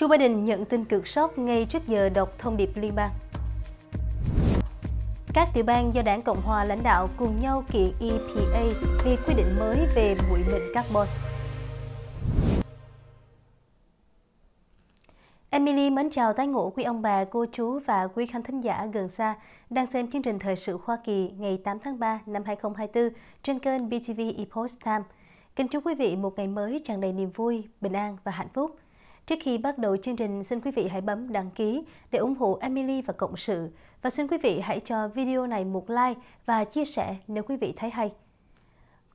Joe Biden nhận tin cực sốc ngay trước giờ đọc thông điệp liên bang. Các tiểu bang do đảng Cộng hòa lãnh đạo cùng nhau kiện EPA vì quy định mới về bụi mịn carbon. Emily mến chào tái ngộ quý ông bà, cô chú và quý khán thính giả gần xa đang xem chương trình Thời sự Hoa Kỳ ngày 8 tháng 3 năm 2024 trên kênh BTV Epoch Time. Kính chúc quý vị một ngày mới tràn đầy niềm vui, bình an và hạnh phúc. Trước khi bắt đầu chương trình, xin quý vị hãy bấm đăng ký để ủng hộ Emily và Cộng sự. Và xin quý vị hãy cho video này một like và chia sẻ nếu quý vị thấy hay.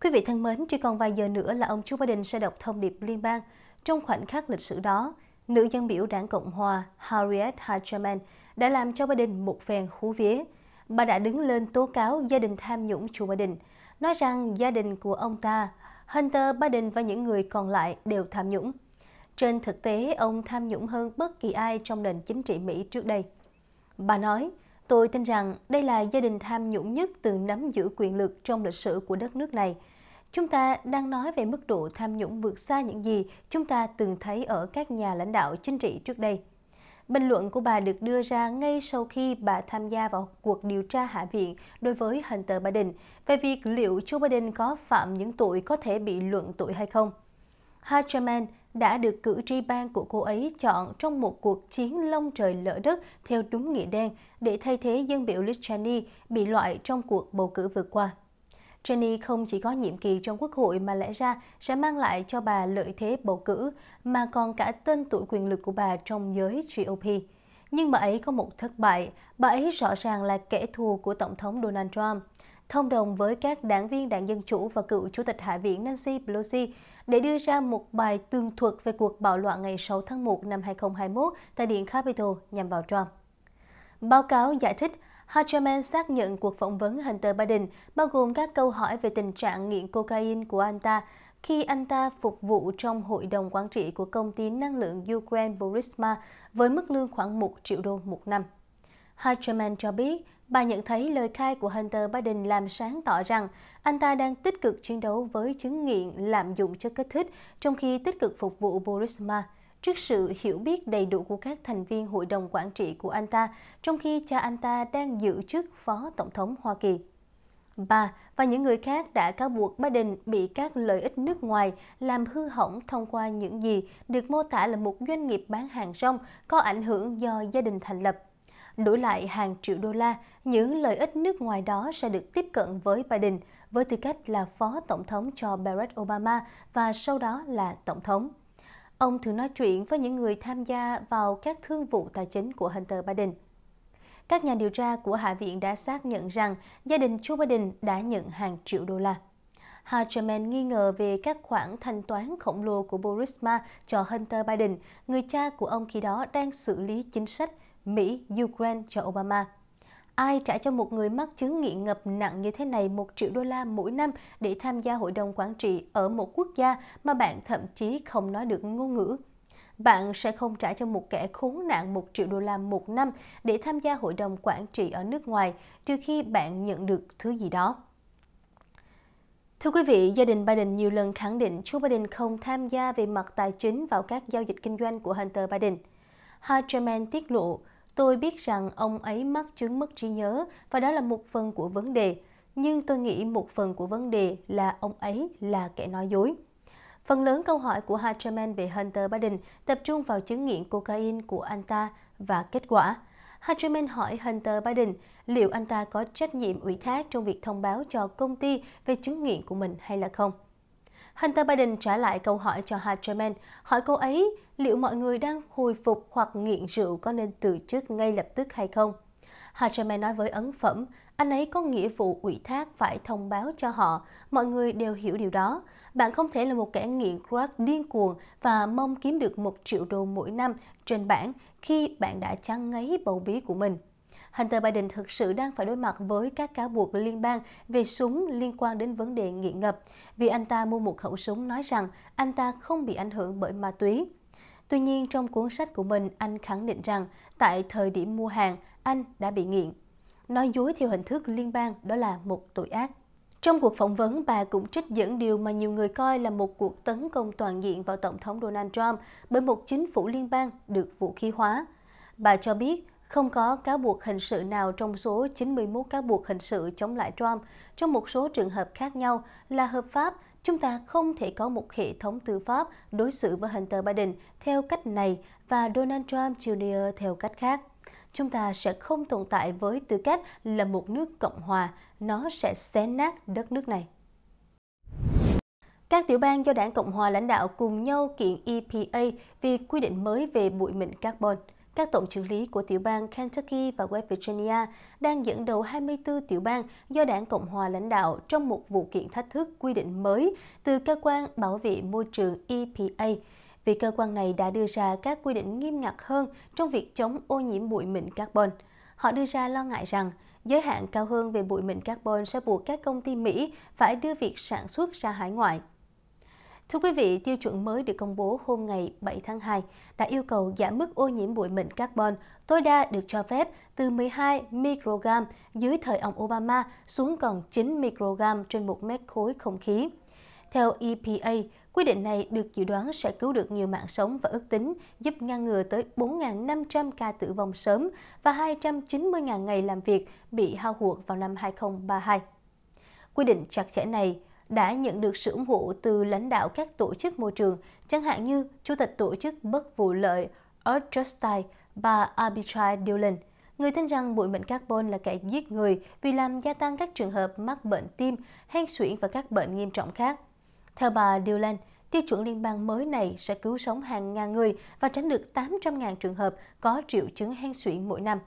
Quý vị thân mến, chỉ còn vài giờ nữa là ông Joe Biden sẽ đọc thông điệp liên bang. Trong khoảnh khắc lịch sử đó, nữ dân biểu đảng Cộng hòa Harriet Harman đã làm cho Biden một phen hú vía. Bà đã đứng lên tố cáo gia đình tham nhũng Joe Biden, nói rằng gia đình của ông ta, Hunter Biden và những người còn lại đều tham nhũng. Trên thực tế, ông tham nhũng hơn bất kỳ ai trong nền chính trị Mỹ trước đây. Bà nói, tôi tin rằng đây là gia đình tham nhũng nhất từng nắm giữ quyền lực trong lịch sử của đất nước này. Chúng ta đang nói về mức độ tham nhũng vượt xa những gì chúng ta từng thấy ở các nhà lãnh đạo chính trị trước đây. Bình luận của bà được đưa ra ngay sau khi bà tham gia vào cuộc điều tra Hạ viện đối với tờ Biden về việc liệu Joe Biden có phạm những tội có thể bị luận tội hay không. Hagerman đã được cử tri bang của cô ấy chọn trong một cuộc chiến lông trời lỡ đất theo đúng nghĩa đen để thay thế dân biểu Liz Cheney bị loại trong cuộc bầu cử vừa qua. Cheney không chỉ có nhiệm kỳ trong quốc hội mà lẽ ra sẽ mang lại cho bà lợi thế bầu cử, mà còn cả tên tuổi quyền lực của bà trong giới GOP. Nhưng bà ấy có một thất bại, bà ấy rõ ràng là kẻ thù của Tổng thống Donald Trump thông đồng với các đảng viên đảng Dân Chủ và cựu Chủ tịch Hạ viện Nancy Pelosi để đưa ra một bài tương thuật về cuộc bạo loạn ngày 6 tháng 1 năm 2021 tại Điện Capitol nhằm vào Trump. Báo cáo giải thích, Hagerman xác nhận cuộc phỏng vấn Hunter Biden bao gồm các câu hỏi về tình trạng nghiện cocaine của anh ta khi anh ta phục vụ trong hội đồng quản trị của công ty năng lượng Ukraine Burisma với mức lương khoảng 1 triệu đô một năm. Hutchman cho biết, bà nhận thấy lời khai của Hunter Biden làm sáng tỏ rằng anh ta đang tích cực chiến đấu với chứng nghiện lạm dụng chất kích thích trong khi tích cực phục vụ Burisma. Trước sự hiểu biết đầy đủ của các thành viên hội đồng quản trị của anh ta, trong khi cha anh ta đang giữ chức Phó Tổng thống Hoa Kỳ. Bà và những người khác đã cáo buộc Biden bị các lợi ích nước ngoài làm hư hỏng thông qua những gì được mô tả là một doanh nghiệp bán hàng rong có ảnh hưởng do gia đình thành lập đổi lại hàng triệu đô la, những lợi ích nước ngoài đó sẽ được tiếp cận với Biden với tư cách là phó tổng thống cho Barack Obama và sau đó là tổng thống. Ông thường nói chuyện với những người tham gia vào các thương vụ tài chính của Hunter Biden. Các nhà điều tra của Hạ viện đã xác nhận rằng gia đình Joe Biden đã nhận hàng triệu đô la. Hagerman nghi ngờ về các khoản thanh toán khổng lồ của Burisma cho Hunter Biden, người cha của ông khi đó đang xử lý chính sách Mỹ, Ukraine cho Obama. Ai trả cho một người mắc chứng nghiện ngập nặng như thế này 1 triệu đô la mỗi năm để tham gia hội đồng quản trị ở một quốc gia mà bạn thậm chí không nói được ngôn ngữ? Bạn sẽ không trả cho một kẻ khốn nạn 1 triệu đô la một năm để tham gia hội đồng quản trị ở nước ngoài trừ khi bạn nhận được thứ gì đó. Thưa quý vị, gia đình Biden nhiều lần khẳng định Joe Biden không tham gia về mặt tài chính vào các giao dịch kinh doanh của Hunter Biden. Hagerman tiết lộ, Tôi biết rằng ông ấy mắc chứng mất trí nhớ và đó là một phần của vấn đề, nhưng tôi nghĩ một phần của vấn đề là ông ấy là kẻ nói dối. Phần lớn câu hỏi của Hagerman về Hunter Biden tập trung vào chứng nghiện cocaine của anh ta và kết quả. Hagerman hỏi Hunter Biden liệu anh ta có trách nhiệm ủy thác trong việc thông báo cho công ty về chứng nghiện của mình hay là không. Hunter Biden trả lại câu hỏi cho Hatcherman, hỏi cô ấy liệu mọi người đang hồi phục hoặc nghiện rượu có nên từ chức ngay lập tức hay không. Hatcherman nói với ấn phẩm, anh ấy có nghĩa vụ ủy thác phải thông báo cho họ, mọi người đều hiểu điều đó. Bạn không thể là một kẻ nghiện crack điên cuồng và mong kiếm được một triệu đô mỗi năm trên bảng khi bạn đã chăn ngấy bầu bí của mình. Hunter Biden thực sự đang phải đối mặt với các cáo buộc liên bang về súng liên quan đến vấn đề nghiện ngập, vì anh ta mua một khẩu súng nói rằng anh ta không bị ảnh hưởng bởi ma túy. Tuy nhiên, trong cuốn sách của mình, anh khẳng định rằng tại thời điểm mua hàng, anh đã bị nghiện. Nói dối theo hình thức liên bang đó là một tội ác. Trong cuộc phỏng vấn, bà cũng trích dẫn điều mà nhiều người coi là một cuộc tấn công toàn diện vào Tổng thống Donald Trump bởi một chính phủ liên bang được vũ khí hóa. Bà cho biết không có cáo buộc hình sự nào trong số 91 cáo buộc hình sự chống lại Trump trong một số trường hợp khác nhau là hợp pháp. Chúng ta không thể có một hệ thống tư pháp đối xử với Hunter Biden theo cách này và Donald Trump Jr. theo cách khác. Chúng ta sẽ không tồn tại với tư cách là một nước Cộng hòa, nó sẽ xé nát đất nước này. Các tiểu bang do đảng Cộng hòa lãnh đạo cùng nhau kiện EPA vì quy định mới về bụi mịn carbon – các tổng trưởng lý của tiểu bang Kentucky và West Virginia đang dẫn đầu 24 tiểu bang do đảng Cộng hòa lãnh đạo trong một vụ kiện thách thức quy định mới từ cơ quan bảo vệ môi trường EPA vì cơ quan này đã đưa ra các quy định nghiêm ngặt hơn trong việc chống ô nhiễm bụi mịn carbon. Họ đưa ra lo ngại rằng giới hạn cao hơn về bụi mịn carbon sẽ buộc các công ty Mỹ phải đưa việc sản xuất ra hải ngoại. Thưa quý vị, tiêu chuẩn mới được công bố hôm ngày 7 tháng 2 đã yêu cầu giảm mức ô nhiễm bụi mịn carbon tối đa được cho phép từ 12 microgram dưới thời ông Obama xuống còn 9 microgram trên một mét khối không khí. Theo EPA, quy định này được dự đoán sẽ cứu được nhiều mạng sống và ước tính giúp ngăn ngừa tới 4.500 ca tử vong sớm và 290.000 ngày làm việc bị hao hụt vào năm 2032. Quy định chặt chẽ này đã nhận được sự ủng hộ từ lãnh đạo các tổ chức môi trường, chẳng hạn như Chủ tịch Tổ chức Bất vụ lợi Earth Justice bà Arbitrage Dillon. Người tin rằng bụi mịn carbon là kẻ giết người vì làm gia tăng các trường hợp mắc bệnh tim, hen suyễn và các bệnh nghiêm trọng khác. Theo bà Dillon, tiêu chuẩn liên bang mới này sẽ cứu sống hàng ngàn người và tránh được 800.000 trường hợp có triệu chứng hen suyễn mỗi năm.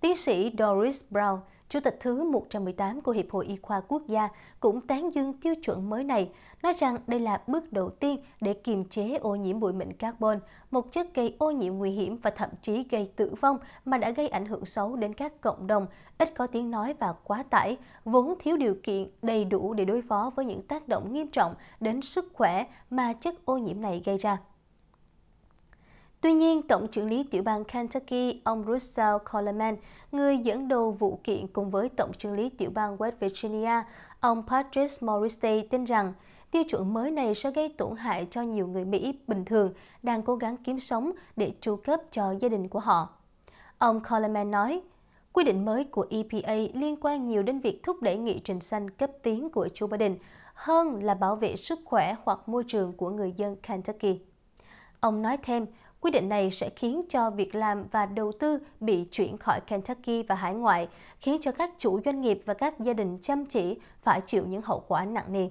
Tiến sĩ Doris Brown, Chủ tịch thứ 118 của Hiệp hội Y khoa Quốc gia cũng tán dương tiêu chuẩn mới này, nói rằng đây là bước đầu tiên để kiềm chế ô nhiễm bụi mịn carbon, một chất gây ô nhiễm nguy hiểm và thậm chí gây tử vong mà đã gây ảnh hưởng xấu đến các cộng đồng, ít có tiếng nói và quá tải, vốn thiếu điều kiện đầy đủ để đối phó với những tác động nghiêm trọng đến sức khỏe mà chất ô nhiễm này gây ra. Tuy nhiên, Tổng trưởng lý tiểu bang Kentucky, ông Russell Coleman, người dẫn đầu vụ kiện cùng với Tổng trưởng lý tiểu bang West Virginia, ông patrice Morrissey tin rằng tiêu chuẩn mới này sẽ gây tổn hại cho nhiều người Mỹ bình thường đang cố gắng kiếm sống để chu cấp cho gia đình của họ. Ông Coleman nói, quy định mới của EPA liên quan nhiều đến việc thúc đẩy nghị trình xanh cấp tiến của Joe Biden hơn là bảo vệ sức khỏe hoặc môi trường của người dân Kentucky. Ông nói thêm, Quyết định này sẽ khiến cho việc làm và đầu tư bị chuyển khỏi Kentucky và hải ngoại, khiến cho các chủ doanh nghiệp và các gia đình chăm chỉ phải chịu những hậu quả nặng nề.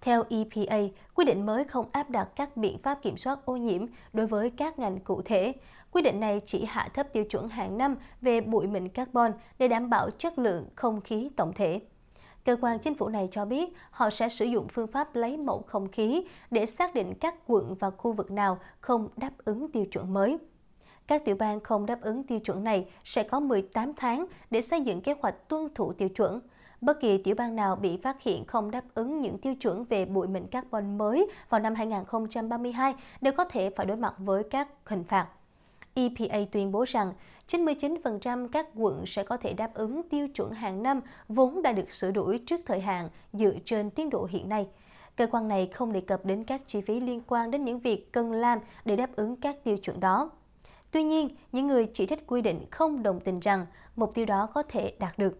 Theo EPA, quy định mới không áp đặt các biện pháp kiểm soát ô nhiễm đối với các ngành cụ thể. Quy định này chỉ hạ thấp tiêu chuẩn hàng năm về bụi mịn carbon để đảm bảo chất lượng không khí tổng thể. Cơ quan chính phủ này cho biết họ sẽ sử dụng phương pháp lấy mẫu không khí để xác định các quận và khu vực nào không đáp ứng tiêu chuẩn mới. Các tiểu bang không đáp ứng tiêu chuẩn này sẽ có 18 tháng để xây dựng kế hoạch tuân thủ tiêu chuẩn. Bất kỳ tiểu bang nào bị phát hiện không đáp ứng những tiêu chuẩn về bụi mịn carbon mới vào năm 2032 đều có thể phải đối mặt với các hình phạt. EPA tuyên bố rằng 99% các quận sẽ có thể đáp ứng tiêu chuẩn hàng năm vốn đã được sửa đổi trước thời hạn dựa trên tiến độ hiện nay. Cơ quan này không đề cập đến các chi phí liên quan đến những việc cần làm để đáp ứng các tiêu chuẩn đó. Tuy nhiên, những người chỉ trích quy định không đồng tình rằng mục tiêu đó có thể đạt được.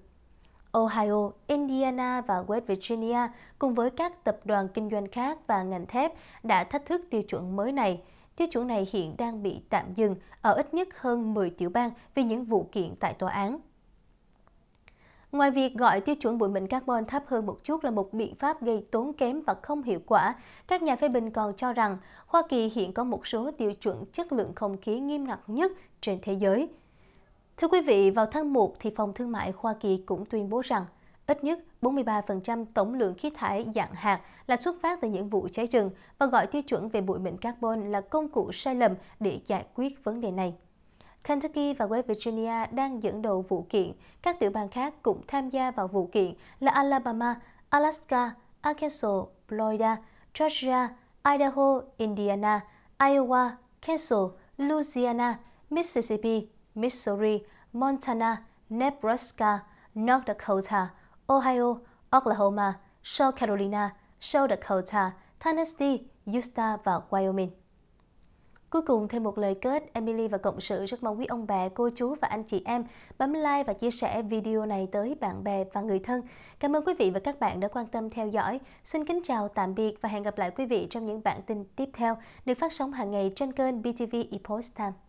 Ohio, Indiana và West Virginia cùng với các tập đoàn kinh doanh khác và ngành thép đã thách thức tiêu chuẩn mới này – Tiêu chuẩn này hiện đang bị tạm dừng ở ít nhất hơn 10 tiểu bang vì những vụ kiện tại tòa án. Ngoài việc gọi tiêu chuẩn bụi mịn carbon thấp hơn một chút là một biện pháp gây tốn kém và không hiệu quả, các nhà phê bình còn cho rằng Hoa Kỳ hiện có một số tiêu chuẩn chất lượng không khí nghiêm ngặt nhất trên thế giới. Thưa quý vị, vào tháng 1 thì Phòng Thương mại Hoa Kỳ cũng tuyên bố rằng Ít nhất 43% tổng lượng khí thải dạng hạt là xuất phát từ những vụ cháy rừng và gọi tiêu chuẩn về bụi mịn carbon là công cụ sai lầm để giải quyết vấn đề này. Kentucky và West Virginia đang dẫn đầu vụ kiện, các tiểu bang khác cũng tham gia vào vụ kiện là Alabama, Alaska, Arkansas, Florida, Georgia, Idaho, Indiana, Iowa, Kansas, Louisiana, Mississippi, Missouri, Montana, Nebraska, North Dakota, Ohio, Oklahoma, South Carolina, South Dakota, Tennessee, Utah và Wyoming. Cuối cùng thêm một lời kết, Emily và Cộng sự rất mong quý ông bà, cô chú và anh chị em bấm like và chia sẻ video này tới bạn bè và người thân. Cảm ơn quý vị và các bạn đã quan tâm theo dõi. Xin kính chào, tạm biệt và hẹn gặp lại quý vị trong những bản tin tiếp theo được phát sóng hàng ngày trên kênh BTV Epost Time.